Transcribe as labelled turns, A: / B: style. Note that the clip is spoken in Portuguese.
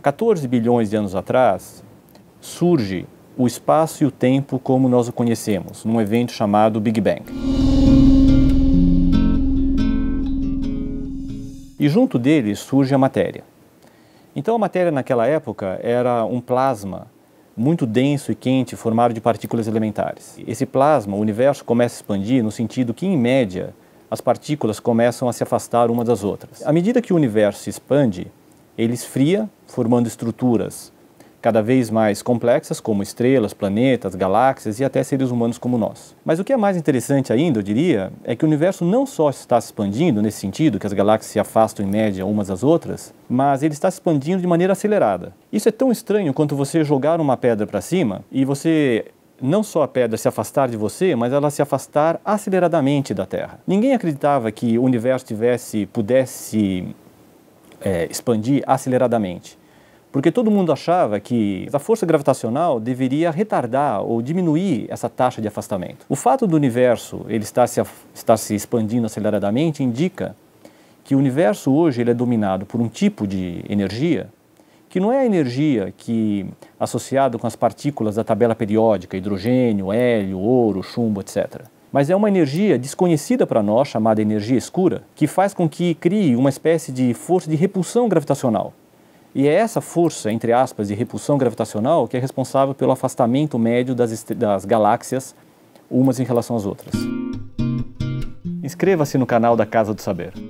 A: Há 14 bilhões de anos atrás, surge o espaço e o tempo como nós o conhecemos, num evento chamado Big Bang. E junto dele surge a matéria. Então a matéria naquela época era um plasma muito denso e quente, formado de partículas elementares. Esse plasma, o universo começa a expandir no sentido que, em média, as partículas começam a se afastar uma das outras. À medida que o universo se expande, ele esfria, formando estruturas cada vez mais complexas, como estrelas, planetas, galáxias e até seres humanos como nós. Mas o que é mais interessante ainda, eu diria, é que o universo não só está se expandindo nesse sentido, que as galáxias se afastam em média umas das outras, mas ele está se expandindo de maneira acelerada. Isso é tão estranho quanto você jogar uma pedra para cima e você não só a pedra se afastar de você, mas ela se afastar aceleradamente da Terra. Ninguém acreditava que o universo tivesse, pudesse é, expandir aceleradamente. Porque todo mundo achava que a força gravitacional deveria retardar ou diminuir essa taxa de afastamento. O fato do universo ele estar se, estar se expandindo aceleradamente indica que o universo hoje ele é dominado por um tipo de energia que não é a energia que associado com as partículas da tabela periódica, hidrogênio, hélio, ouro, chumbo, etc mas é uma energia desconhecida para nós, chamada energia escura, que faz com que crie uma espécie de força de repulsão gravitacional. E é essa força, entre aspas, de repulsão gravitacional que é responsável pelo afastamento médio das, das galáxias umas em relação às outras. Inscreva-se no canal da Casa do Saber.